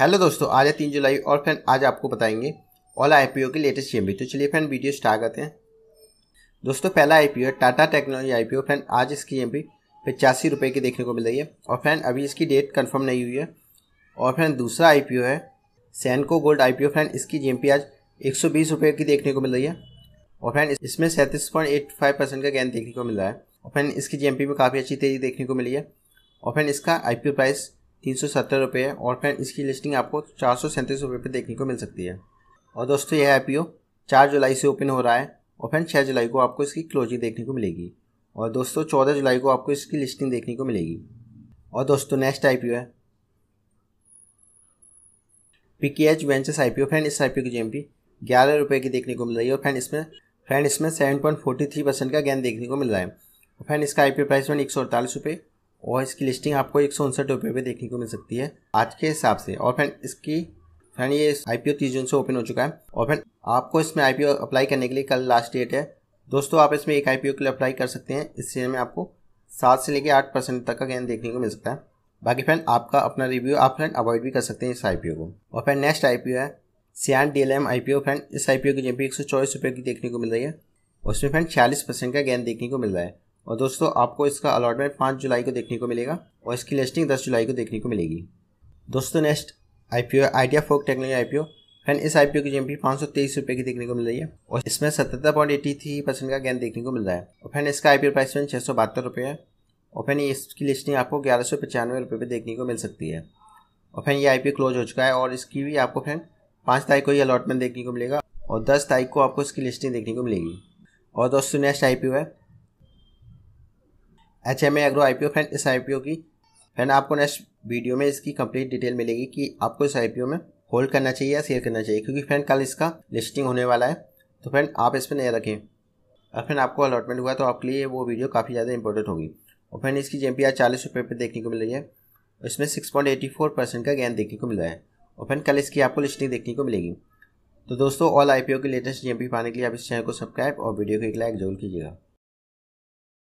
hello दोस्तों आज है तीन जुलाई और फ्रेंड आज आपको बताएंगे ऑल आई की लेटेस्ट एम तो चलिए फ्रेंड वीडियो स्टार्ट करते हैं दोस्तों पहला I P Tata technology I P friend आज इसकी एम पी पचासी रुपये की देखने को मिल रही है और फ्रेंड अभी इसकी डेट कन्फर्म नहीं हुई है और फ्रेंड दूसरा आई पी है Sanco gold I P friend इसकी जी एम पी आज एक सौ बीस रुपये की देखने को मिल रही है और फ्रेंड इसमें सैंतीस पॉइंट एट फाइव परसेंट का गेंद देखने को मिल रहा है और फ्रेंड इसकी जी एम पी में काफ़ी अच्छी तेजी देखने को मिली है और फ्रेंड इसका आई पी प्राइस तीन सौ सत्तर रुपये है और फिर इसकी लिस्टिंग आपको चार सौ सैंतीस रुपये पर देखने को मिल सकती है और दोस्तों यह आई पी ओ चार जुलाई से ओपन हो रहा है और फिर छः जुलाई को आपको इसकी क्लोजिंग देखने को मिलेगी और दोस्तों चौदह जुलाई को आपको इसकी लिस्टिंग देखने को मिलेगी और दोस्तों नेक्स्ट आई पी ओ है P K H ventures I P O fan इस आई पी ओ की जी एम पी ग्यारह रुपये की देखने को मिल रही है और फैन इसमें फैन इसमें seven point forty three percent का गेंद देखने को मिल रहा है फैन इसका I P O price one एक सौ अड़तालीस रुपये और इसकी लिस्टिंग आपको एक सौ उनसठ रुपये पर देखने को मिल सकती है आज के हिसाब से और फ्रेंड इसकी फ्रेंड ये आई पी ओ तीस जून से ओपन हो चुका है और फ्रेंड आपको इसमें आई पी ओ अप्लाई करने के लिए कल लास्ट डेट है दोस्तों आप इसमें एक आई पी ओ के लिए अप्लाई कर सकते हैं इस शेयर में आपको सात से लेकर आठ परसेंट तक का गेन देखने को मिल सकता है बाकी फ्रेंड आपका अपना रिव्यू आप फ्रेंड अवॉइड भी कर सकते हैं इस आई को और friend next I P O है Cyient D L M I P O friend इस आई पी ओ की जेपी एक सौ चौबीस रुपये की देखने को मिल रही है उसमें फ्रेंड छियालीस परसेंट का गेन देखने को मिल रहा है और दोस्तों आपको इसका अलॉटमेंट पाँच जुलाई को देखने को मिलेगा और इसकी लिस्टिंग दस जुलाई को देखने को मिलेगी दोस्तों नेक्स्ट आई पी ओ है ideaForge technology I P O friend इस आई पी ओ की जी एम पी पाँच सौ तेईस रुपये की देखने को मिल रही है और इसमें सतहत्तर पॉइंट एटी थ्री परसेंट का गेंद देखने को मिल रहा है और फ्रेंड इसका I P O price friend छः सौ बहत्तर रुपये है और फ्रेंड इसकी लिस्टिंग आपको ग्यारह सौ पचानवे रुपये पर देखने को मिल सकती है और फ्रेंड ये आई पी क्लोज हो चुका है और इसकी भी आपको फ्रेंड पाँच तारीख को ये अलॉटमेंट देखने को मिलेगा और दस तारीख को आपको इसकी लिस्टिंग देखने को मिलेगी और दोस्तों नेक्स्ट आई पी ओ है H M agro I P O friend इस आई पी ओ की फ्रेंड आपको नेक्स्ट वीडियो में इसकी कंप्लीट डिटेल मिलेगी कि आपको इस आई पी ओ में होल्ड करना चाहिए या शेयर करना चाहिए क्योंकि फ्रेंड कल इसका लिस्टिंग होने वाला है तो फ्रेंड आप इस पर नया रखें और फ्रेंड आपको अलॉटमेंट हुआ तो आपके लिए वो वीडियो काफ़ी ज़्यादा इंपॉर्टेंट होगी और फ्रेंड इसकी जेम पी आज चालीस रुपये पर देखने को मिल रही है इसमें six point eighty four percent का गेंद देखने को मिला है और फ्रेंड कल इसकी आपको लिस्टिंग देखने को मिलेगी तो दोस्तों ऑल आई पी ओ की लेटेस्ट पी पाने के लिए आप इस चैनल को सब्सक्राइब और वीडियो को एक लाइक जरूर कीजिएगा